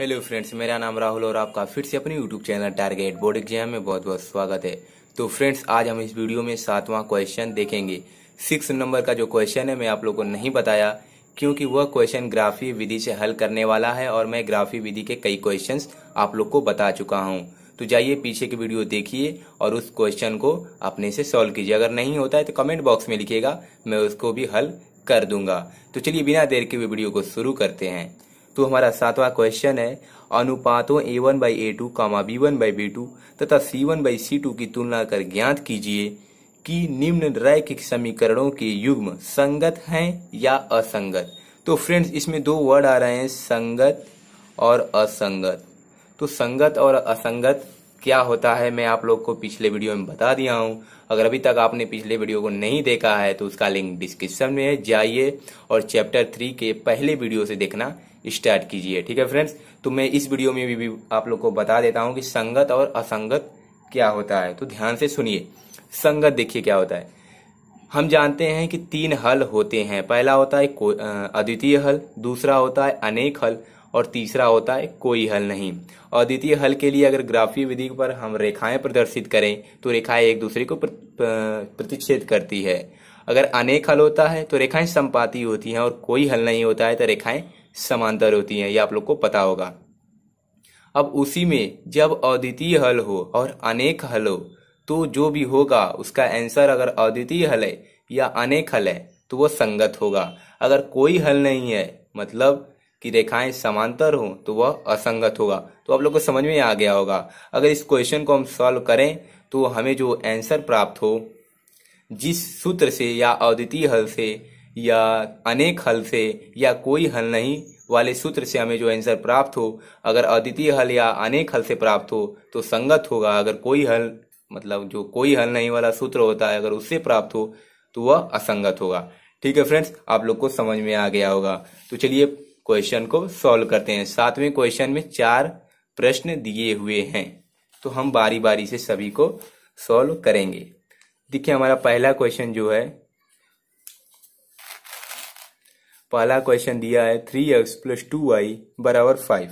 hello friends मेरा नाम राहुल और आपका फिर से अपने YouTube channel target board exam में बहुत बहुत स्वागत है तो फ्रेंड्स आज हम इस वीडियो में सातवां क्वेश्चन देखेंगे सिक्स नंबर का जो क्वेश्चन है मैं आप लोगों को नहीं बताया क्योंकि वह क्वेश्चन ग्राफी विधि से हल करने वाला है और मैं ग्राफी विधि के कई क्वेश्चन आप लोग को बता चुका हूँ तो जाइए पीछे की वीडियो देखिए और उस क्वेश्चन को अपने से सॉल्व कीजिए अगर नहीं होता है तो कमेंट बॉक्स में लिखिएगा मैं उसको भी हल कर दूंगा तो चलिए बिना देर के वीडियो को शुरू करते हैं तो हमारा सातवां क्वेश्चन है अनुपातों A one by A two comma B one by B two तथा C one by C two की तुलना कर ज्ञात कीजिए कि निम्न रैखिक समीकरणों के युग्म संगत हैं या असंगत तो फ्रेंड्स इसमें दो वर्ड आ रहे हैं संगत और असंगत तो संगत और असंगत क्या होता है मैं आप लोग को पिछले वीडियो में बता दिया हूं अगर अभी तक आपने पिछले वीडियो को नहीं देखा है तो उसका लिंक डिस्क्रिप्शन में है जाइए और चैप्टर थ्री के पहले वीडियो से देखना स्टार्ट कीजिए ठीक है फ्रेंड्स तो मैं इस वीडियो में भी आप लोग को बता देता हूँ कि संगत और असंगत क्या होता है तो ध्यान से सुनिए संगत देखिए क्या होता है हम जानते हैं कि तीन हल होते हैं पहला होता है अद्वितीय हल दूसरा होता है अनेक हल और तीसरा होता है कोई हल नहीं और द्वितीय हल के लिए अगर ग्राफीय विधि पर हम रेखाएं प्रदर्शित करें तो रेखाएं एक दूसरे को प्रतिच्छेद करती है अगर अनेक हल होता है तो रेखाएं संपाती होती हैं और कोई हल नहीं होता है तो रेखाएं समांतर होती हैं ये आप लोग को पता होगा अब उसी में जब अद्वितीय हल हो और अनेक हल हो तो जो भी होगा उसका आंसर अगर अद्वितीय हल है या अनेक हल है तो वो संगत होगा अगर कोई हल नहीं है मतलब कि रेखाएं समांतर हो तो वह असंगत होगा तो आप लोग को समझ में आ गया होगा अगर इस क्वेश्चन को हम सॉल्व करें तो हमें जो आंसर प्राप्त हो जिस सूत्र से या अद्वितीय हल से या अनेक हल से या कोई हल नहीं वाले सूत्र से हमें जो आंसर प्राप्त हो अगर अद्वितीय हल या अनेक हल से प्राप्त हो तो संगत होगा अगर कोई हल मतलब जो कोई हल नहीं वाला सूत्र होता है अगर उससे प्राप्त हो तो वह असंगत होगा ठीक है फ्रेंड्स आप लोग को समझ में आ गया होगा तो चलिए क्वेश्चन को सॉल्व करते हैं सातवें क्वेश्चन में चार प्रश्न दिए हुए हैं तो हम बारी बारी से सभी को सॉल्व करेंगे देखिए हमारा पहला क्वेश्चन जो है पहला क्वेश्चन दिया है three X plus two Y बराबर फाइव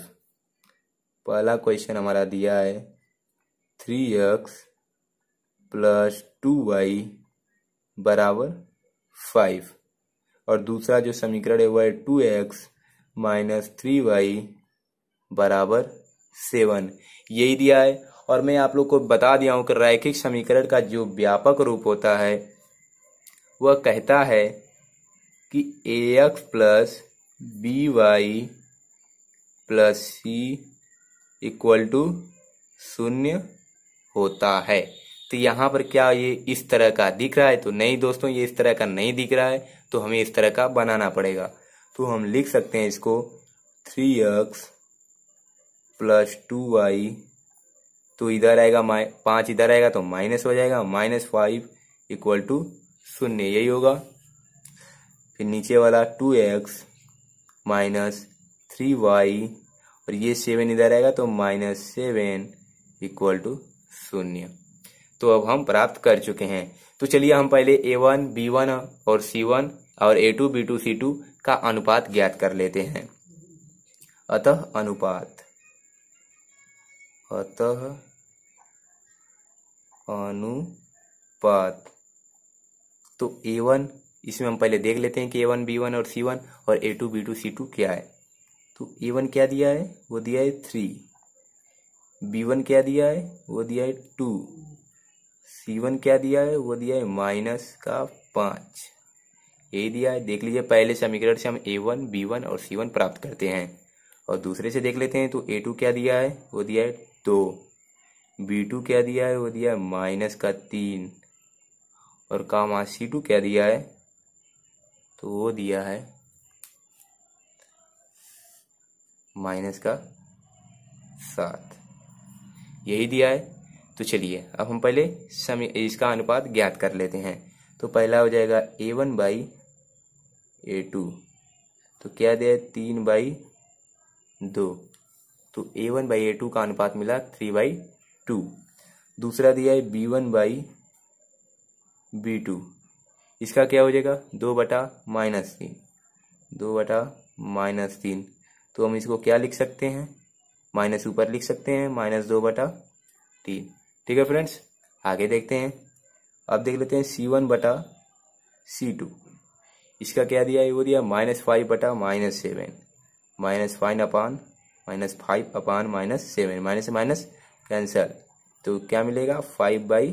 पहला क्वेश्चन हमारा दिया है three X plus two Y बराबर फाइव और दूसरा जो समीकरण है वह है two X minus three Y बराबर सेवन यही दिया है और मैं आप लोग को बता दिया हूं कि रैखिक समीकरण का जो व्यापक रूप होता है वह कहता है कि A X plus B Y plus C equal to शून्य होता है तो यहाँ पर क्या ये इस तरह का दिख रहा है तो नहीं दोस्तों ये इस तरह का नहीं दिख रहा है तो हमें इस तरह का बनाना पड़ेगा तो हम लिख सकते हैं इसको three X plus two Y तो इधर आएगा माइ पाँच इधर आएगा तो माइनस हो जाएगा माइनस फाइव इक्वल टू शून्य यही होगा फिर नीचे वाला two X minus three Y और ये सेवन इधर आएगा तो माइनस सेवन इक्वल टू शून्य तो अब हम प्राप्त कर चुके हैं तो चलिए हम पहले ए वन बी वन और सी वन और A two B two C two का अनुपात ज्ञात कर लेते हैं अतः अनुपात अतः अनुपात तो ए वन इसमें हम पहले देख लेते हैं कि ए वन बी वन और सी वन और A two B two C two क्या है तो ए वन क्या दिया है वो दिया है थ्री बी वन क्या दिया है वो दिया है टू सी वन क्या दिया है वो दिया है माइनस का पांच ए दिया है देख लीजिए पहले समीकरण से हम ए वन बी वन और सी वन प्राप्त करते हैं और दूसरे से देख लेते हैं तो ए टू क्या दिया है वो दिया है दो बी टू क्या दिया है वो दिया है माइनस का तीन और कामा सी टू क्या दिया है तो वो दिया है माइनस का सात यही दिया है तो चलिए अब हम पहले इसका अनुपात ज्ञात कर लेते हैं तो पहला हो जाएगा A one by A two तो क्या दिया है तीन बाई दो तो A one by A two का अनुपात मिला थ्री बाई टू दूसरा दिया है B one by B two इसका क्या हो जाएगा दो बटा माइनस तीन दो बटा माइनस तीन तो हम इसको क्या लिख सकते हैं माइनस ऊपर लिख सकते हैं माइनस दो बटा तीन ठीक है फ्रेंड्स आगे देखते हैं अब देख लेते हैं सी वन बटा सी टू इसका क्या दिया है वो दिया माइनस फाइव बटा minus seven minus five upon minus five upon minus seven minus minus cancel तो क्या मिलेगा फाइव बाई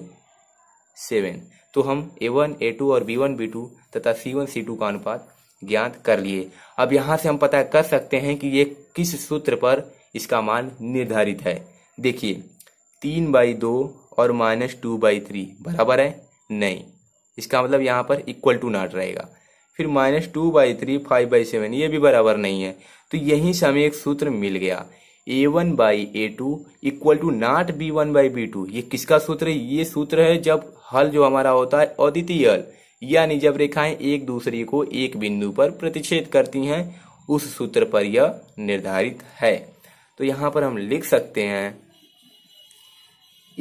सेवन तो हम ए वन ए टू और बी वन बी टू तथा सी वन सी टू का अनुपात ज्ञात कर लिए अब यहां से हम पता कर सकते हैं कि ये किस सूत्र पर इसका मान निर्धारित है देखिए तीन बाई दो और माइनस टू बाई थ्री बराबर है नहीं इसका मतलब यहाँ पर इक्वल टू नाट रहेगा फिर minus two by three five by seven ये भी बराबर नहीं है तो यहीं से हमें एक सूत्र मिल गया A one by A two equal to not B one by B two ये किसका सूत्र है ये सूत्र है जब हल जो हमारा होता है अद्वितीय हल यानी जब रेखाएं एक दूसरे को एक बिंदु पर प्रतिच्छेद करती हैं उस सूत्र पर यह निर्धारित है तो यहां पर हम लिख सकते हैं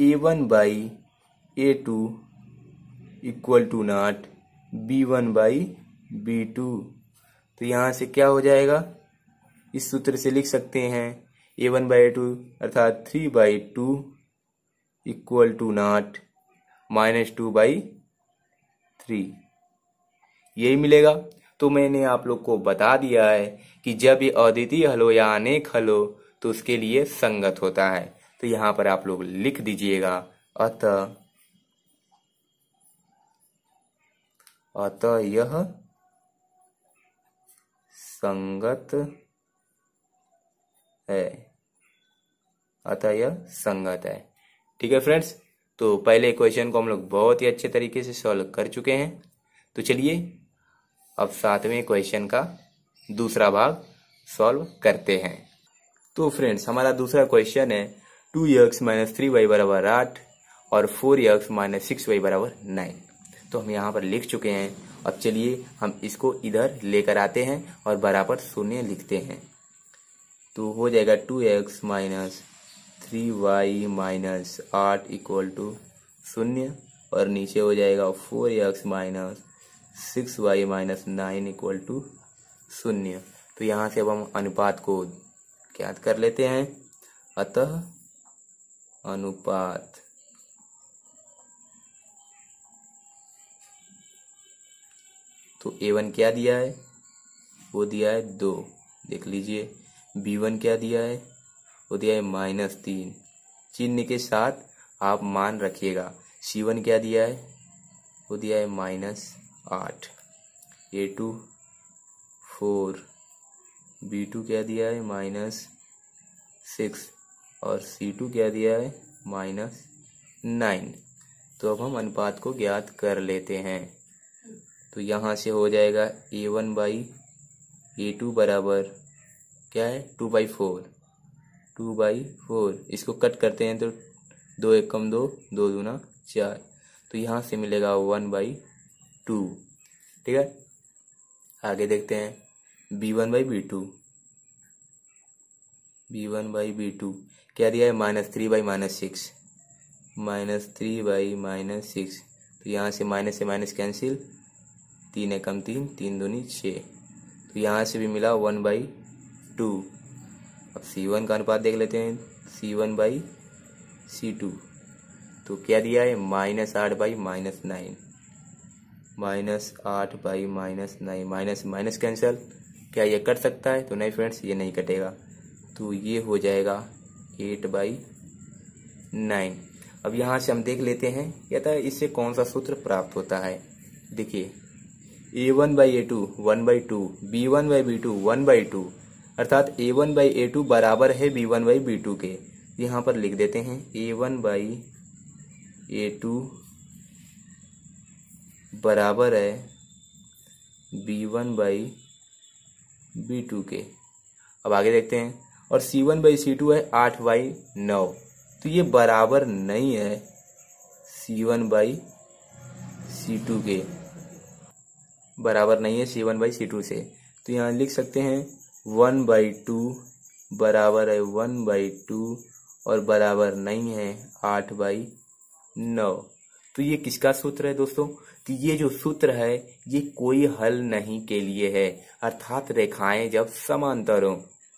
A one by A two equal to not B one by B two तो यहाँ से क्या हो जाएगा इस सूत्र से लिख सकते हैं ए वन बाई टू अर्थात three by two equal to not minus two by three यही मिलेगा तो मैंने आप लोग को बता दिया है कि जब ये अद्वितीय हलो या अनेक हलो तो उसके लिए संगत होता है तो यहां पर आप लोग लिख दीजिएगा अतः अतः यह संगत है अतः यह संगत है ठीक है फ्रेंड्स तो पहले क्वेश्चन को हम लोग बहुत ही अच्छे तरीके से सॉल्व कर चुके हैं तो चलिए अब सातवें क्वेश्चन का दूसरा भाग सॉल्व करते हैं तो फ्रेंड्स हमारा दूसरा क्वेश्चन है two X minus three Y बराबर आठ और four X minus six Y बराबर नाइन तो हम यहाँ पर लिख चुके हैं अब चलिए हम इसको इधर लेकर आते हैं और बराबर शून्य लिखते हैं तो हो जाएगा two X minus three Y minus आठ इक्वल टू शून्य और नीचे हो जाएगा four X minus six Y minus nine equal to शून्य तो यहाँ से अब हम अनुपात को ज्ञात कर लेते हैं अतः अनुपात तो ए वन क्या दिया है वो दिया है दो देख लीजिए बी वन क्या दिया है वो दिया है माइनस तीन चिन्ह के साथ आप मान रखिएगा सी वन क्या दिया है वो दिया है माइनस आठ A two four B two क्या दिया है माइनस सिक्स और सी टू क्या दिया है माइनस नाइन तो अब हम अनुपात को ज्ञात कर लेते हैं तो यहाँ से हो जाएगा A one by A two बराबर क्या है two by four two by four इसको कट करते हैं तो दो एक कम दो दो दूना चार तो यहाँ से मिलेगा वन बाई टू ठीक है आगे देखते हैं B one by B two B one by B two क्या दिया है minus three by minus six minus three by minus six तो यहाँ से माइनस से माइनस कैंसिल तीन एकम तीन तीन दूनी छः तो यहाँ से भी मिला वन बाई टू अब सी वन का अनुपात देख लेते हैं C one by C two तो क्या दिया है माइनस आठ बाई माइनस नाइन माइनस आठ by minus nine minus minus cancel क्या ये कट सकता है तो नहीं फ्रेंड्स ये नहीं कटेगा तो ये हो जाएगा एट बाई नाइन अब यहाँ से हम देख लेते हैं क्या था इससे कौन सा सूत्र प्राप्त होता है देखिए A one by A two one by two B one by B two one by two अर्थात A one by A two बराबर है B one by B two के यहां पर लिख देते हैं A one by A two बराबर है B one by B two के अब आगे देखते हैं और C one by C two है आठ बाई नौ तो ये बराबर नहीं है C one by C two के बराबर नहीं है C one by C two से तो यहाँ लिख सकते हैं वन बाई टू बराबर है वन बाई टू और बराबर नहीं है आठ बाई नौ तो ये किसका सूत्र है दोस्तों कि ये जो सूत्र है ये कोई हल नहीं के लिए है अर्थात रेखाएं जब समांतर हों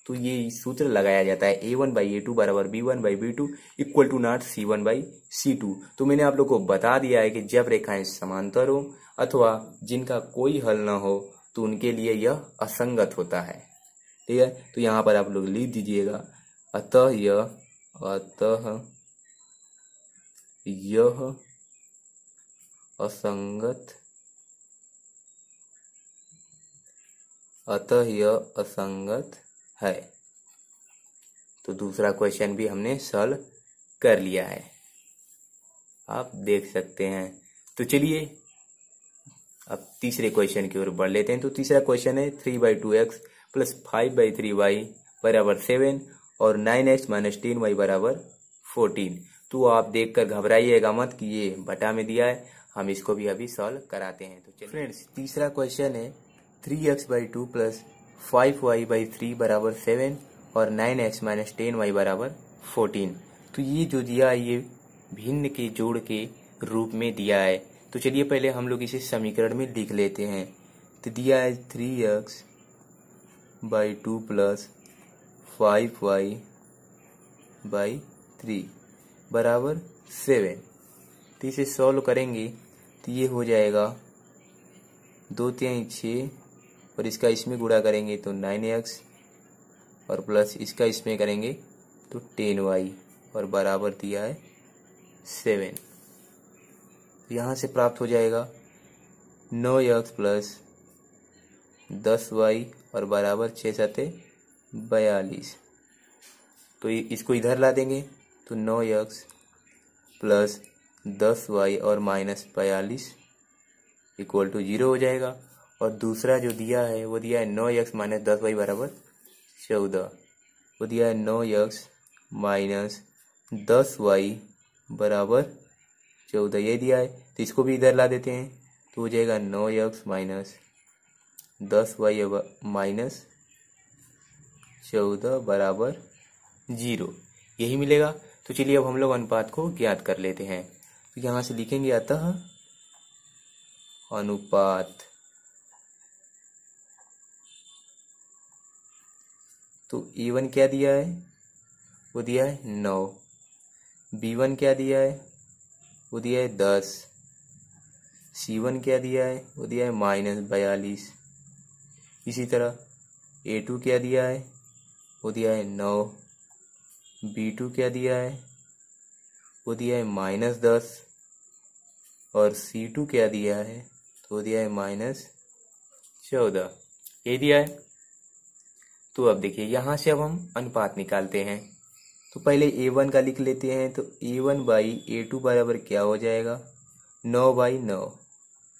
तो ये सूत्र लगाया जाता है A one by A two बराबर B one by B two equal to not C one by C two तो मैंने आप लोग को बता दिया है कि जब रेखाएं समांतर हो अथवा जिनका कोई हल ना हो तो उनके लिए यह असंगत होता है ठीक है तो यहां पर आप लोग लिख दीजिएगा अतः यह अतः यह असंगत अतः यह असंगत है तो दूसरा क्वेश्चन भी हमने सॉल्व कर लिया है आप देख सकते हैं तो चलिए अब तीसरे क्वेश्चन की ओर बढ़ लेते हैं तो तीसरा क्वेश्चन है three by two X plus five by three Y बराबर सेवन और nine X minus ten Y बराबर फोर्टीन तो आप देखकर घबराइएगा मत कि ये बटा में दिया है हम इसको भी अभी सॉल्व कराते हैं तो फ्रेंड्स तीसरा क्वेश्चन है three X by two plus five Y by three बराबर सेवन और nine X minus ten Y बराबर फोर्टीन तो ये जो दिया है ये भिन्न के जोड़ के रूप में दिया है तो चलिए पहले हम लोग इसे समीकरण में लिख लेते हैं तो दिया है three X by two plus five Y by three बराबर सेवन तो इसे सॉल्व करेंगे तो ये हो जाएगा दो तीन छः और इसका इसमें गुड़ा करेंगे तो नाइन एक्स और प्लस इसका इसमें करेंगे तो टेन वाई और बराबर दिया है सेवन तो यहाँ से प्राप्त हो जाएगा नौ एक्स प्लस दस वाई और बराबर छः सते बयालीस तो इसको इधर ला देंगे तो नौ एक्स प्लस दस वाई और माइनस बयालीस इक्वल टू जीरो हो जाएगा और दूसरा जो दिया है वो दिया है नौ यक्स माइनस दस वाई बराबर चौदह वो दिया है नौ यक्स माइनस दस वाई बराबर चौदह ये दिया है तो इसको भी इधर ला देते हैं तो हो जाएगा नौ यक्स माइनस दस वाई माइनस चौदह बराबर जीरो यही मिलेगा तो चलिए अब हम लोग अनुपात को ज्ञात कर लेते हैं तो यहाँ से लिखेंगे अतः अनुपात तो ए e वन क्या दिया है वो दिया है नौ बी वन क्या दिया है वो दिया है दस सी वन क्या दिया है वो दिया है माइनस बयालीस इसी तरह ए टू क्या दिया है वो दिया है नौ बी टू क्या दिया है वो दिया है माइनस दस और सी टू क्या दिया है तो वो दिया है माइनस चौदह ये दिया है तो अब देखिए यहाँ से अब हम अनुपात निकालते हैं तो पहले ए वन का लिख लेते हैं तो A one by A two बराबर क्या हो जाएगा नौ बाई नौ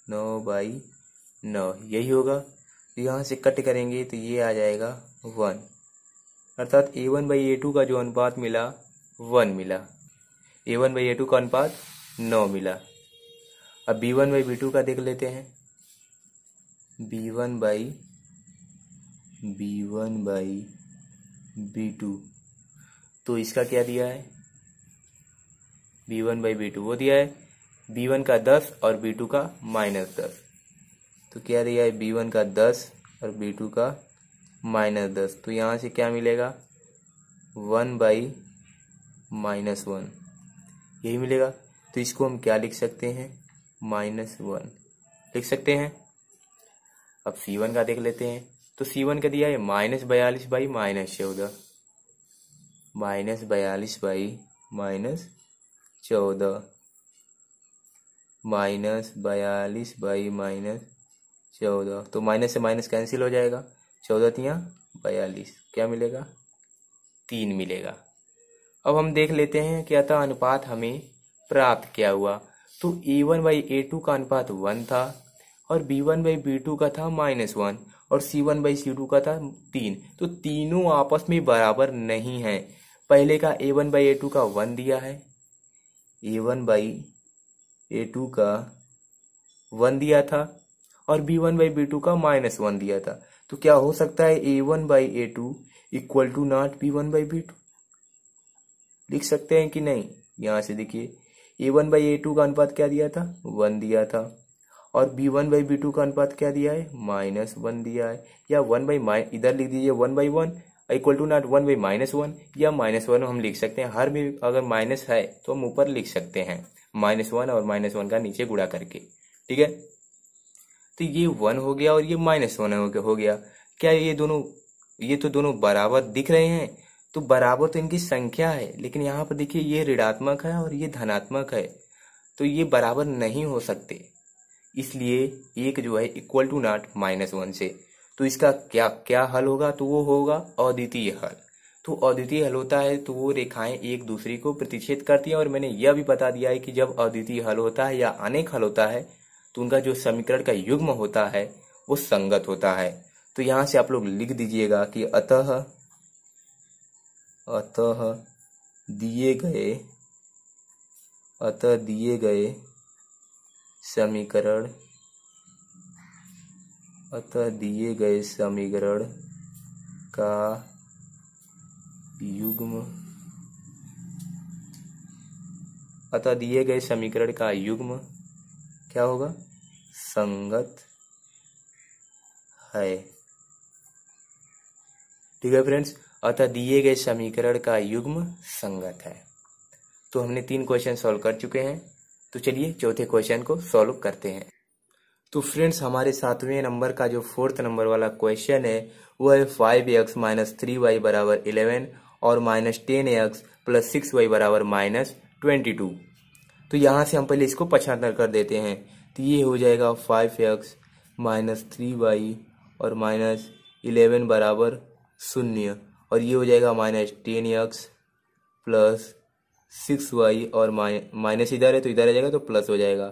नौ बाई नौ यही होगा तो यहां से कट करेंगे तो ये आ जाएगा वन अर्थात A one by A two का जो अनुपात मिला वन मिला A one by A two का अनुपात नौ मिला अब B one by B two का देख लेते हैं B one by B one by B two तो इसका क्या दिया है B one by B two वो दिया है बी वन का दस और बी टू का माइनस दस तो क्या दिया है बी वन का दस और बी टू का माइनस दस तो यहाँ से क्या मिलेगा वन बाई माइनस वन यही मिलेगा तो इसको हम क्या लिख सकते हैं माइनस वन लिख सकते हैं अब सी वन का देख लेते हैं तो सी वन का दिया है माइनस बयालीस बाई माइनस चौदह माइनस बयालीस बाई माइनस चौदह माइनस बयालीस बाई माइनस चौदह तो माइनस से माइनस कैंसिल हो जाएगा चौदह तिया बयालीस क्या मिलेगा तीन मिलेगा अब हम देख लेते हैं कि अतः अनुपात हमें प्राप्त क्या हुआ तो A one by A two का अनुपात वन था और B one by B two का था माइनस वन और C one by C two का था तीन तो तीनों आपस में बराबर नहीं है पहले का A one by A two का वन दिया है A one by A two का वन दिया था और B one by B two का माइनस वन दिया था तो क्या हो सकता है A one by A two equal to not B one by B two लिख सकते हैं कि नहीं यहां से देखिए A one by A two का अनुपात क्या दिया था वन दिया था और B one by B two का अनुपात क्या दिया है माइनस वन दिया है या वन बाई इधर लिख दीजिए one by one equal to not one by minus one या माइनस वन हम लिख सकते हैं हर में अगर माइनस है तो हम ऊपर लिख सकते हैं माइनस वन और माइनस वन का नीचे गुड़ा करके ठीक है तो ये वन हो गया और ये माइनस वन हो गया क्या ये दोनों ये तो दोनों बराबर दिख रहे हैं तो बराबर तो इनकी संख्या है लेकिन यहाँ पर देखिए ये ऋणात्मक है और ये धनात्मक है तो ये बराबर नहीं हो सकते इसलिए एक जो है equal to not minus one से तो इसका क्या क्या हल होगा तो वो होगा अद्वितीय हल तो अद्वितीय हल होता है तो वो रेखाएं एक दूसरे को प्रतिच्छेद करती हैं और मैंने यह भी बता दिया है कि जब अद्वितीय हल होता है या अनेक हल होता है तो उनका जो समीकरण का युग्म होता है वो संगत होता है तो यहां से आप लोग लिख दीजिएगा कि अतः अतः दिए गए अतः दिए गए समीकरण अतः दिए गए समीकरण का युग्म अतः दिए गए समीकरण का युग्म क्या होगा संगत है ठीक है फ्रेंड्स अतः दिए गए समीकरण का युग्म संगत है तो हमने तीन क्वेश्चन सॉल्व कर चुके हैं तो चलिए चौथे क्वेश्चन को सॉल्व करते हैं तो फ्रेंड्स हमारे सातवें नंबर का जो फोर्थ नंबर वाला क्वेश्चन है वह है five X minus three Y बराबर इलेवन और minus ten X plus six Y बराबर माइनस ट्वेंटी टू तो यहाँ से हम पहले इसको पछातर कर देते हैं तो ये हो जाएगा five X minus three Y और माइनस इलेवन बराबर शून्य और ये हो जाएगा minus ten X plus six Y और माइनस इधर है तो इधर आ जाएगा तो प्लस हो जाएगा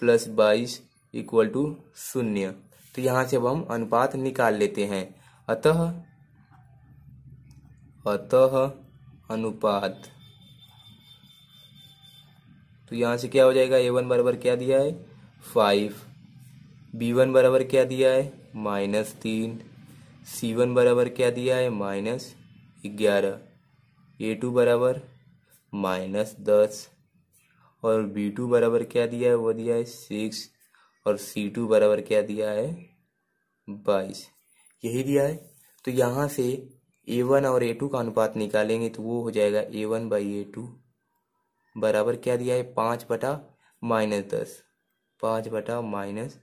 प्लस बाईस इक्वल टू शून्य तो यहां से अब हम अनुपात निकाल लेते हैं अतः अतः अनुपात तो यहाँ से क्या हो जाएगा ए वन बराबर क्या दिया है फाइव बी वन बराबर क्या दिया है माइनस तीन सी वन बराबर क्या दिया है माइनस ग्यारह ए टू बराबर माइनस दस और बी टू बराबर क्या दिया है वो दिया है सिक्स और सी टू बराबर क्या दिया है बाईस यही दिया है तो यहाँ से ए वन और ए टू का अनुपात निकालेंगे तो वो हो जाएगा A one by A two बराबर क्या दिया है पाँच बटा माइनस दस पाँच बटा माइनस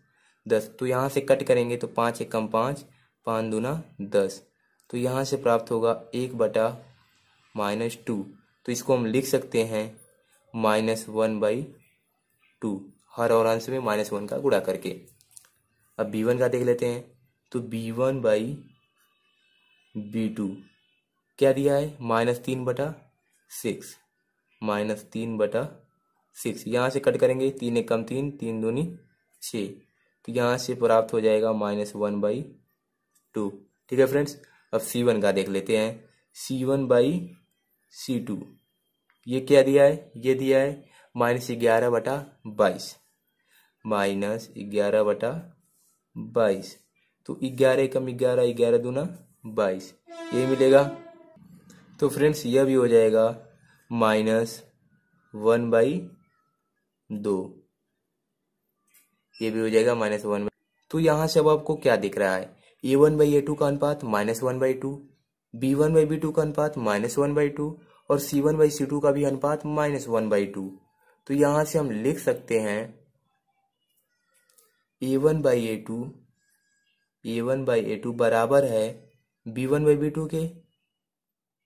दस तो यहाँ से कट करेंगे तो पाँच एक कम पाँच पाँच दूना दस तो यहाँ से प्राप्त होगा एक बटा माइनस टू तो इसको हम लिख सकते हैं माइनस वन बाई टू हर और अंश में माइनस वन का गुड़ा करके अब बी वन का देख लेते हैं तो B one by B two क्या दिया है माइनस तीन बटा सिक्स माइनस तीन बटा सिक्स यहाँ से कट करेंगे तीन एक कम तीन तीन दूनी छः तो यहाँ से प्राप्त हो जाएगा माइनस वन बाई टू ठीक है फ्रेंड्स अब सी वन का देख लेते हैं C one by C two ये क्या दिया है ये दिया है माइनस ग्यारह बटा बाईस माइनस ग्यारह बटा बाईस तो ग्यारह कम ग्यारह ग्यारह दूना बाईस ये मिलेगा तो फ्रेंड्स यह भी हो जाएगा माइनस वन बाई दो ये भी हो जाएगा माइनस वन बाई तो यहां से अब आपको क्या दिख रहा है A one by A two का अनुपात minus one by two B one by B two का अनुपात माइनस वन बाई टू और C one by C two का भी अनुपात माइनस वन बाई टू तो यहां से हम लिख सकते हैं A one by A two A one by A two बराबर है B one by B two के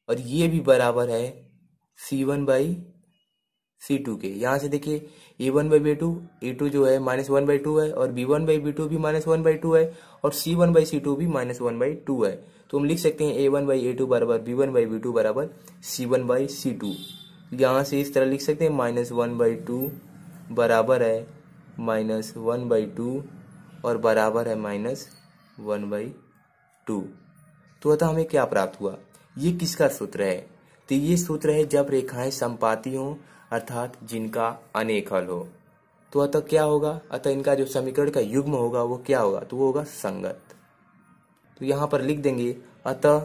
और ये भी बराबर है C one by C two के यहाँ से देखिए A one by B two A two जो है माइनस वन बाई टू है और B one by B two भी माइनस वन बाई टू है और C one by C two भी माइनस वन बाई टू है तो हम लिख सकते हैं A one by A two बराबर B one by B two बराबर C one by C two यहाँ से इस तरह लिख सकते हैं माइनस वन बाई टू बराबर है माइनस वन बाई टू और बराबर है माइनस वन बाई टू तो अतः हमें क्या प्राप्त हुआ ये किसका सूत्र है तो ये सूत्र है जब रेखाएं संपाती हों अर्थात जिनका अनेक हल हो तो अतः क्या होगा अतः इनका जो समीकरण का युग्म होगा वो क्या होगा तो वो होगा संगत तो यहां पर लिख देंगे अतः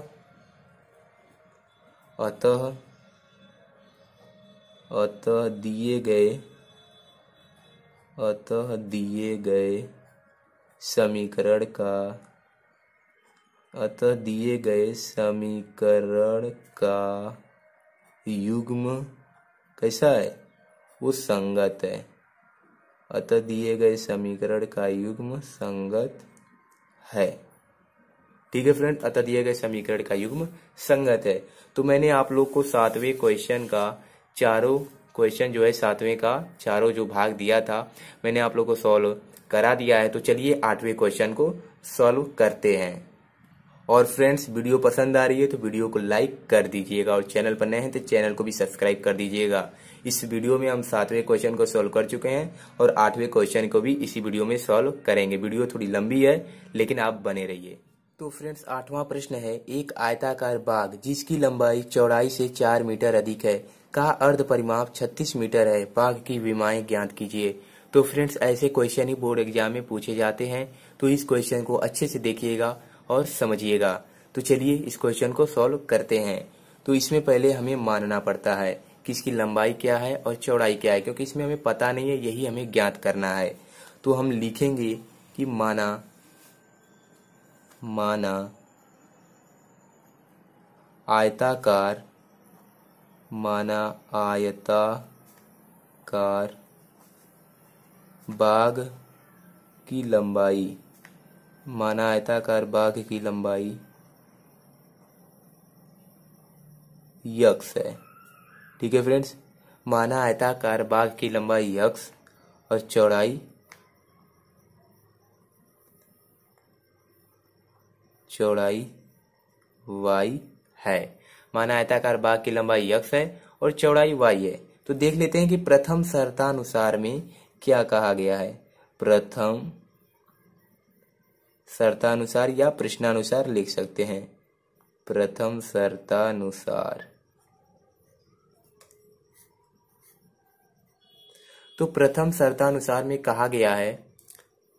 अतः अतः दिए गए अतः दिए गए समीकरण का अतः दिए गए समीकरण का युग्म कैसा है वो संगत है अतः दिए गए समीकरण का युग्म संगत है ठीक है फ्रेंड अतः दिए गए समीकरण का युग्म संगत है तो मैंने आप लोग को सातवें क्वेश्चन का चारों क्वेश्चन जो है सातवें का चारों जो भाग दिया था मैंने आप लोग को सॉल्व करा दिया है तो चलिए आठवें क्वेश्चन को सॉल्व करते हैं और फ्रेंड्स वीडियो पसंद आ रही है तो वीडियो को लाइक कर दीजिएगा और चैनल पर नए हैं तो चैनल को भी सब्सक्राइब कर दीजिएगा इस वीडियो में हम सातवें क्वेश्चन को सॉल्व कर चुके हैं और आठवें क्वेश्चन को भी इसी वीडियो में सॉल्व करेंगे वीडियो थोड़ी लंबी है लेकिन आप बने रहिए तो फ्रेंड्स आठवां प्रश्न है एक आयताकार बाग जिसकी लंबाई चौड़ाई से चार मीटर अधिक है का अर्ध परिमाप छत्तीस मीटर है बाघ की विमाएं ज्ञात कीजिए तो फ्रेंड्स ऐसे क्वेश्चन ही बोर्ड एग्जाम में पूछे जाते हैं तो इस क्वेश्चन को अच्छे से देखिएगा और समझिएगा तो चलिए इस क्वेश्चन को सॉल्व करते हैं तो इसमें पहले हमें मानना पड़ता है कि इसकी लंबाई क्या है और चौड़ाई क्या है क्योंकि इसमें हमें पता नहीं है यही हमें ज्ञात करना है तो हम लिखेंगे कि माना माना आयताकार माना आयताकार बाघ की लंबाई माना आयताकार बाघ की लंबाई यक्स है ठीक है फ्रेंड्स माना आयताकार बाघ की लंबाई यक्स और चौड़ाई चौड़ाई वाई है माना आयताकार बाघ की लंबाई यक्स है और चौड़ाई वाई है तो देख लेते हैं कि प्रथम शर्तानुसार में क्या कहा गया है प्रथम शर्तानुसार या प्रश्नानुसार लिख सकते हैं प्रथम शर्तानुसार तो प्रथम शर्तानुसार में कहा गया है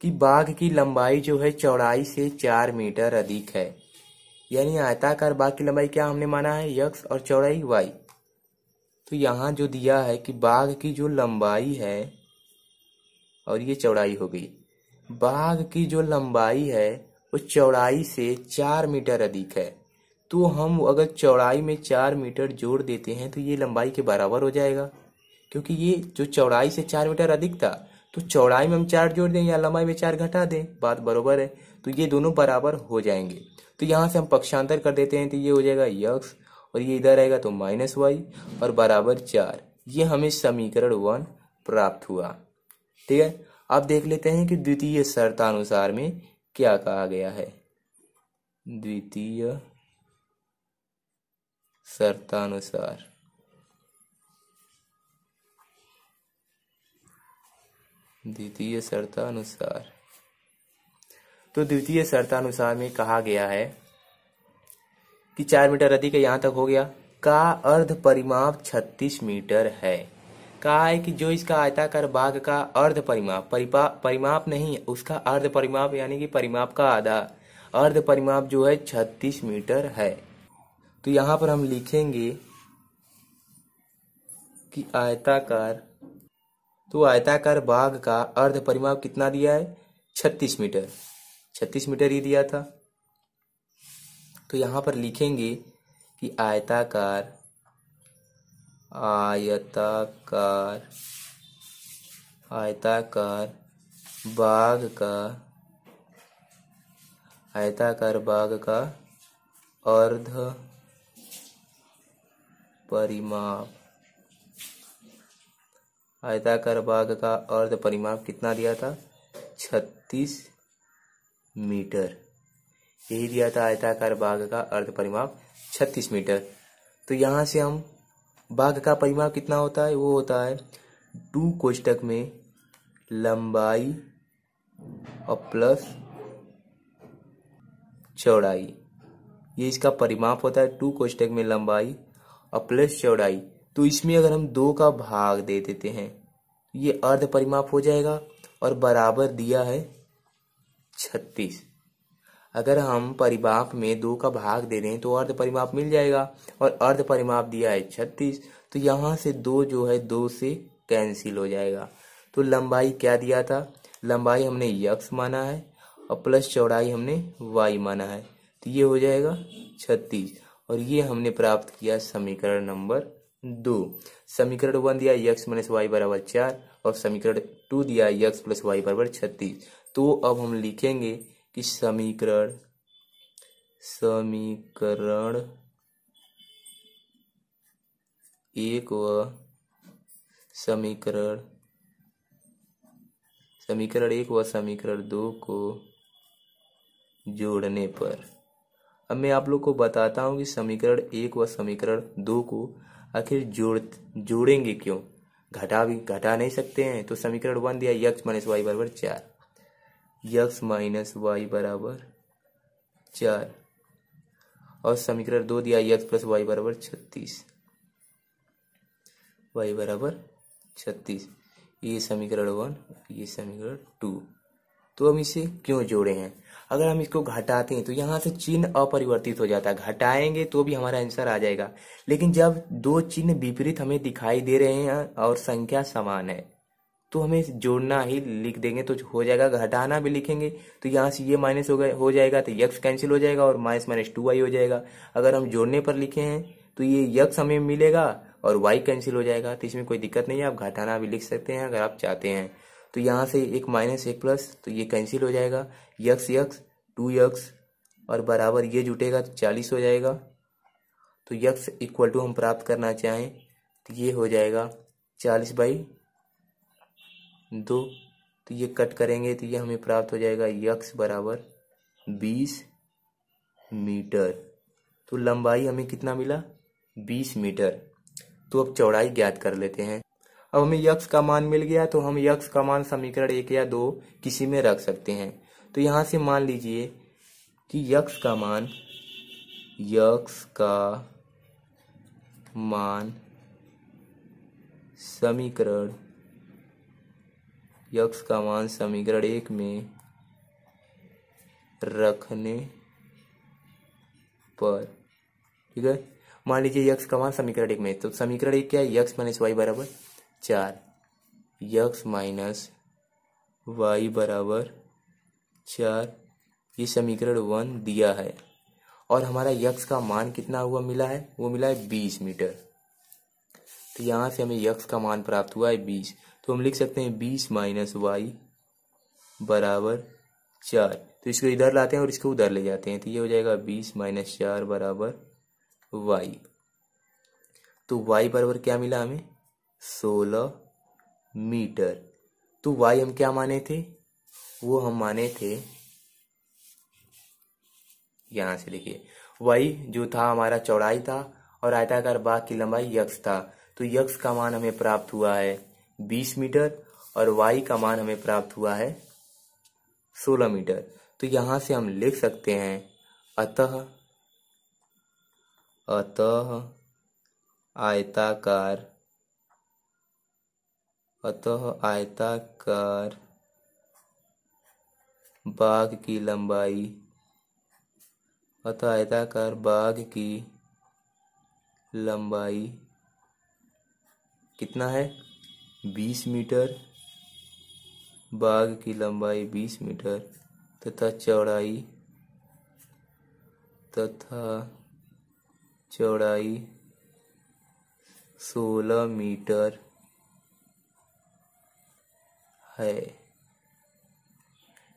कि बाघ की लंबाई जो है चौड़ाई से चार मीटर अधिक है यानी आयताकार बाघ की लंबाई क्या हमने माना है यक्स और चौड़ाई वाई तो यहाँ जो दिया है कि बाघ की जो लंबाई है और ये चौड़ाई हो गई बाघ की जो लंबाई है वो चौड़ाई से चार मीटर अधिक है तो हम अगर चौड़ाई में चार मीटर जोड़ देते हैं तो ये लंबाई के बराबर हो जाएगा क्योंकि ये जो चौड़ाई से चार मीटर अधिक था तो चौड़ाई में हम चार जोड़ दें या लंबाई में चार घटा दें बात बरोबर है तो ये दोनों बराबर हो जाएंगे तो यहाँ से हम पक्षांतर कर देते हैं तो ये हो जाएगा यक्स और ये इधर आएगा तो माइनस वाई और बराबर चार ये हमें समीकरण वन प्राप्त हुआ ठीक है आप देख लेते हैं कि द्वितीय शर्तानुसार में क्या कहा गया है द्वितीय शर्तानुसार द्वितीय शर्तानुसार तो द्वितीय शर्तानुसार में कहा गया है कि चार मीटर अधिक यहां तक हो गया का अर्ध परिमाप छत्तीस मीटर है कहा है कि जो इसका आयताकार बाघ का अर्ध परिमाप परिपा परिमाप नहीं उसका अर्ध परिमाप यानी कि परिमाप का आधा अर्ध परिमाप जो है छत्तीस मीटर है तो यहां पर हम लिखेंगे कि आयताकार तो आयताकार बाघ का अर्ध परिमाप कितना दिया है छत्तीस मीटर छत्तीस मीटर ही दिया था तो यहां पर लिखेंगे कि आयताकार आयताकार आयताकार बाघ का आयताकार बाघ का अर्ध परिमाप आयताकार भाग का अर्ध परिमाप कितना दिया था छत्तीस मीटर यही दिया था आयताकार भाग का अर्ध परिमाप छत्तीस मीटर तो यहां से हम भाग का परिमाप कितना होता है वो होता है टू कोष्टक में लंबाई और प्लस चौड़ाई ये इसका परिमाप होता है टू कोष्टक में लंबाई और प्लस चौड़ाई तो इसमें अगर हम दो का भाग दे देते हैं तो ये अर्ध परिमाप हो जाएगा और बराबर दिया है छत्तीस अगर हम परिमाप में दो का भाग दे दें तो अर्ध परिमाप मिल जाएगा और अर्ध परिमाप दिया है छत्तीस तो यहाँ से दो जो है दो से कैंसिल हो जाएगा तो लंबाई क्या दिया था लंबाई हमने यक्स माना है और प्लस चौड़ाई हमने वाई माना है तो ये हो जाएगा छत्तीस और ये हमने प्राप्त किया समीकरण नंबर दो समीकरण वन दिया यक्स माइनस वाई बराबर चार और समीकरण टू दिया यक्स प्लस वाई बराबर छत्तीस तो अब हम लिखेंगे कि समीकरण समीकरण एक व समीकरण समीकरण एक व समीकरण दो को जोड़ने पर अब मैं आप लोग को बताता हूं कि समीकरण एक व समीकरण दो को आखिर जोड़ जोड़ेंगे क्यों घटा भी घटा नहीं सकते हैं तो समीकरण वन दिया यक्स माइनस वाई बराबर चार यक्स माइनस वाई बराबर चार और समीकरण दो दिया यक्स प्लस वाई बराबर छत्तीस वाई बराबर छत्तीस ये समीकरण वन ये समीकरण टू तो हम इसे क्यों जोड़े हैं अगर हम इसको घटाते हैं तो यहाँ से चिन्ह अपरिवर्तित हो जाता है घटाएंगे तो भी हमारा आंसर आ जाएगा लेकिन जब दो चिन्ह विपरीत हमें दिखाई दे रहे हैं और संख्या समान है तो हमें जोड़ना ही लिख देंगे तो हो जाएगा घटाना भी लिखेंगे तो यहाँ से ये माइनस हो गया हो जाएगा तो यक्स कैंसिल हो जाएगा और माइनस माइनस टू वाई हो जाएगा अगर हम जोड़ने पर लिखे हैं तो ये यक्स हमें मिलेगा और वाई कैंसिल हो जाएगा तो इसमें कोई दिक्कत नहीं है आप घटाना भी लिख सकते हैं अगर आप चाहते हैं तो यहाँ से एक माइनस एक प्लस तो ये कैंसिल हो जाएगा यक्स यक्स टू यक्स और बराबर ये जुटेगा तो चालीस हो जाएगा तो यक्स इक्वल टू हम प्राप्त करना चाहें तो ये हो जाएगा चालीस बाई दो तो ये कट करेंगे तो ये हमें प्राप्त हो जाएगा यक्स बराबर बीस मीटर तो लंबाई हमें कितना मिला बीस मीटर तो अब चौड़ाई ज्ञात कर लेते हैं अब हमें यक्ष का मान मिल गया तो हम यक्ष का मान समीकरण एक या दो किसी में रख सकते हैं तो यहां से मान लीजिए कि यक्ष का मान यक्ष का मान समीकरण यक्ष का मान समीकरण एक में रखने पर ठीक है मान लीजिए यक्ष का मान समीकरण एक में तो समीकरण एक क्या है यक्ष माइनस वाई बराबर चार यक्स माइनस वाई बराबर चार ये समीकरण वन दिया है और हमारा यक्स का मान कितना हुआ मिला है वो मिला है बीस मीटर तो यहाँ से हमें यक्स का मान प्राप्त हुआ है बीस तो हम लिख सकते हैं बीस माइनस वाई बराबर चार तो इसको इधर लाते हैं और इसको उधर ले जाते हैं तो ये हो जाएगा बीस माइनस चार बराबर वाई तो वाई बराबर क्या मिला हमें सोलह मीटर तो वाई हम क्या माने थे वो हम माने थे यहां से देखिए वाई जो था हमारा चौड़ाई था और आयताकार बाघ की लंबाई यक्ष था तो यक्ष का मान हमें प्राप्त हुआ है बीस मीटर और वाई का मान हमें प्राप्त हुआ है सोलह मीटर तो यहां से हम लिख सकते हैं अतः अतः आयताकार अतः आयताकार बाघ की लंबाई अतः आयताकार बाघ की लंबाई कितना है बीस मीटर बाघ की लंबाई बीस मीटर तथा चौड़ाई तथा चौड़ाई सोलह मीटर है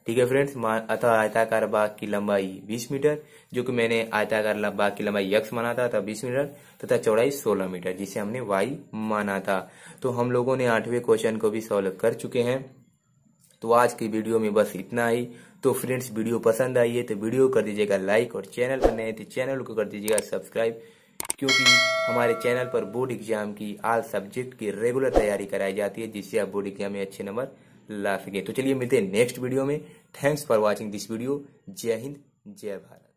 ठीक है फ्रेंड्स अतः आयताकार बाघ की लंबाई 20 मीटर जो कि मैंने आयताकार बाघ की लंबाई यक्स माना था तब 20 मीटर तथा चौड़ाई 16 मीटर जिसे हमने वाई माना था तो हम लोगों ने आठवें क्वेश्चन को भी सॉल्व कर चुके हैं तो आज की वीडियो में बस इतना ही तो फ्रेंड्स वीडियो पसंद आई है तो वीडियो कर दीजिएगा लाइक और चैनल पर नए थे तो चैनल को कर दीजिएगा सब्सक्राइब क्योंकि हमारे चैनल पर बोर्ड एग्जाम की आल सब्जेक्ट की रेगुलर तैयारी कराई जाती है जिससे आप बोर्ड एग्जाम में अच्छे नंबर ला सके तो चलिए मिलते हैं नेक्स्ट वीडियो में thanks for watching this video जय हिंद जय भारत